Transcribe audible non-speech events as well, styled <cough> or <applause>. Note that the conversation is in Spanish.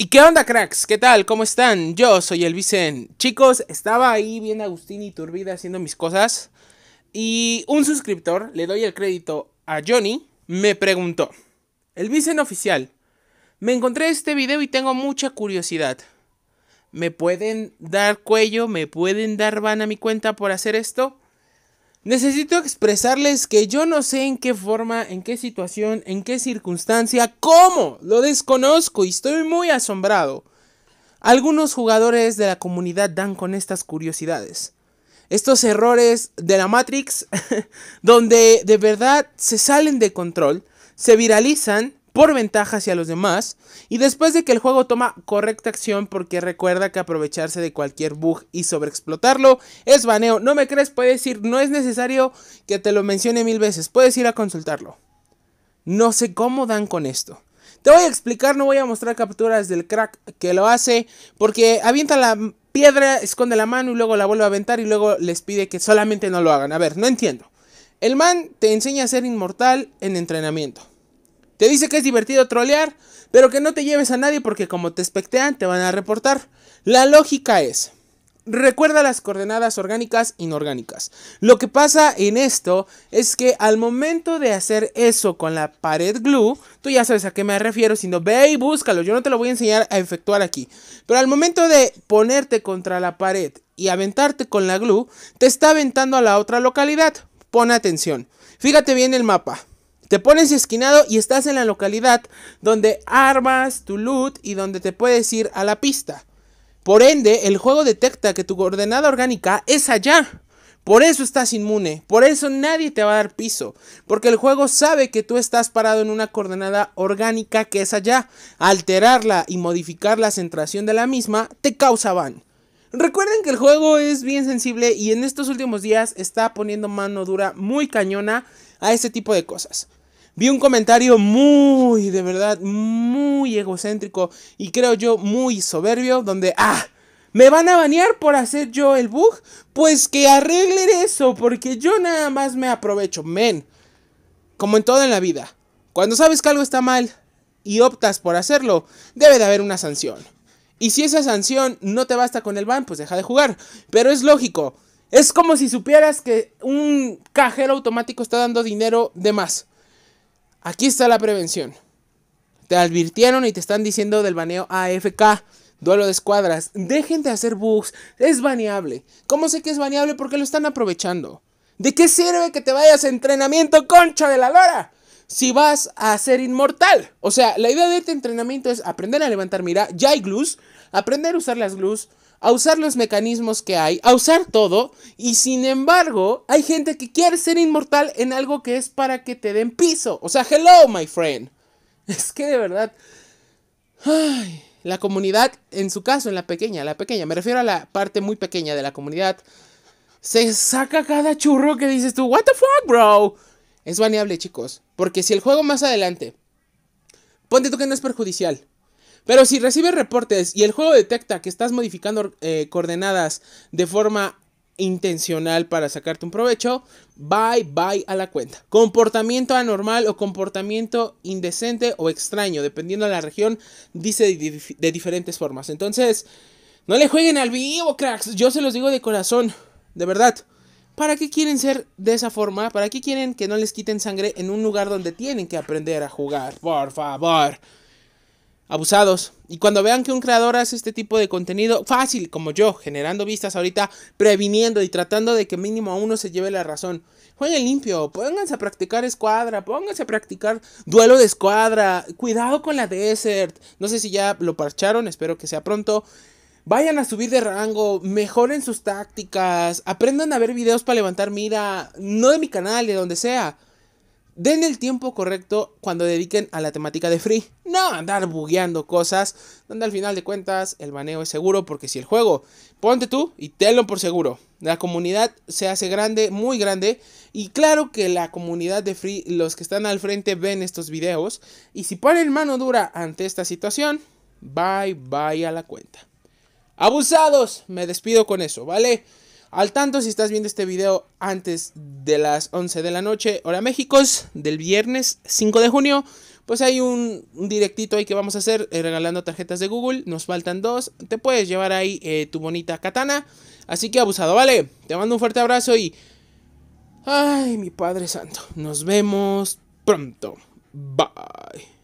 ¿Y qué onda, cracks? ¿Qué tal? ¿Cómo están? Yo soy el Vicen. Chicos, estaba ahí bien Agustín y Turbida haciendo mis cosas. Y un suscriptor, le doy el crédito a Johnny, me preguntó: El Vicen oficial, me encontré este video y tengo mucha curiosidad. ¿Me pueden dar cuello? ¿Me pueden dar van a mi cuenta por hacer esto? Necesito expresarles que yo no sé en qué forma, en qué situación, en qué circunstancia, cómo, lo desconozco y estoy muy asombrado. Algunos jugadores de la comunidad dan con estas curiosidades. Estos errores de la Matrix, <laughs> donde de verdad se salen de control, se viralizan por ventaja hacia los demás y después de que el juego toma correcta acción porque recuerda que aprovecharse de cualquier bug y sobreexplotarlo es baneo. No me crees, puedes ir, no es necesario que te lo mencione mil veces, puedes ir a consultarlo. No sé cómo dan con esto. Te voy a explicar, no voy a mostrar capturas del crack que lo hace porque avienta la piedra, esconde la mano y luego la vuelve a aventar y luego les pide que solamente no lo hagan. A ver, no entiendo. El man te enseña a ser inmortal en entrenamiento. Te dice que es divertido trolear, pero que no te lleves a nadie porque como te espectean te van a reportar. La lógica es, recuerda las coordenadas orgánicas inorgánicas. Lo que pasa en esto es que al momento de hacer eso con la pared glue, tú ya sabes a qué me refiero, sino ve y búscalo, yo no te lo voy a enseñar a efectuar aquí. Pero al momento de ponerte contra la pared y aventarte con la glue, te está aventando a la otra localidad. Pon atención. Fíjate bien el mapa. Te pones esquinado y estás en la localidad donde armas tu loot y donde te puedes ir a la pista. Por ende, el juego detecta que tu coordenada orgánica es allá. Por eso estás inmune, por eso nadie te va a dar piso, porque el juego sabe que tú estás parado en una coordenada orgánica que es allá. Alterarla y modificar la centración de la misma te causa ban. Recuerden que el juego es bien sensible y en estos últimos días está poniendo mano dura muy cañona a este tipo de cosas. Vi un comentario muy, de verdad, muy egocéntrico y creo yo muy soberbio, donde, ah, ¿me van a banear por hacer yo el bug? Pues que arreglen eso, porque yo nada más me aprovecho, men. Como en toda la vida, cuando sabes que algo está mal y optas por hacerlo, debe de haber una sanción. Y si esa sanción no te basta con el ban, pues deja de jugar. Pero es lógico. Es como si supieras que un cajero automático está dando dinero de más. Aquí está la prevención. Te advirtieron y te están diciendo del baneo AFK, duelo de escuadras. Dejen de hacer bugs, es baneable. ¿Cómo sé que es baneable? Porque lo están aprovechando. ¿De qué sirve que te vayas a entrenamiento concha de la lora? Si vas a ser inmortal. O sea, la idea de este entrenamiento es aprender a levantar mira, ya hay glues, aprender a usar las glues, a usar los mecanismos que hay, a usar todo, y sin embargo, hay gente que quiere ser inmortal en algo que es para que te den piso. O sea, hello, my friend. <laughs> Es que de verdad. Ay, la comunidad, en su caso, en la pequeña, la pequeña, me refiero a la parte muy pequeña de la comunidad, se saca cada churro que dices tú, what the fuck, bro. Es baneable, chicos, porque si el juego más adelante, ponte tú que no es perjudicial, pero si recibes reportes y el juego detecta que estás modificando eh, coordenadas de forma intencional para sacarte un provecho, bye bye a la cuenta. Comportamiento anormal o comportamiento indecente o extraño, dependiendo de la región, dice de, de diferentes formas. Entonces, no le jueguen al vivo, cracks. Yo se los digo de corazón, de verdad. ¿Para qué quieren ser de esa forma? ¿Para qué quieren que no les quiten sangre en un lugar donde tienen que aprender a jugar? Por favor abusados. Y cuando vean que un creador hace este tipo de contenido fácil, como yo, generando vistas ahorita, previniendo y tratando de que mínimo a uno se lleve la razón. Jueguen limpio, pónganse a practicar escuadra, pónganse a practicar duelo de escuadra, cuidado con la desert. No sé si ya lo parcharon, espero que sea pronto. Vayan a subir de rango, mejoren sus tácticas, aprendan a ver videos para levantar mira, no de mi canal, de donde sea. Den el tiempo correcto cuando dediquen a la temática de free. No andar bugueando cosas donde al final de cuentas el baneo es seguro porque si el juego, ponte tú y tenlo por seguro. La comunidad se hace grande, muy grande y claro que la comunidad de free, los que están al frente ven estos videos y si ponen mano dura ante esta situación, bye bye a la cuenta. Abusados, me despido con eso, ¿vale? Al tanto, si estás viendo este video antes de las 11 de la noche, hora Méxicos, del viernes 5 de junio, pues hay un, directito ahí que vamos a hacer eh, regalando tarjetas de Google. Nos faltan dos. Te puedes llevar ahí eh, tu bonita katana. Así que abusado, ¿vale? Te mando un fuerte abrazo y... Ay, mi Padre Santo. Nos vemos pronto. Bye.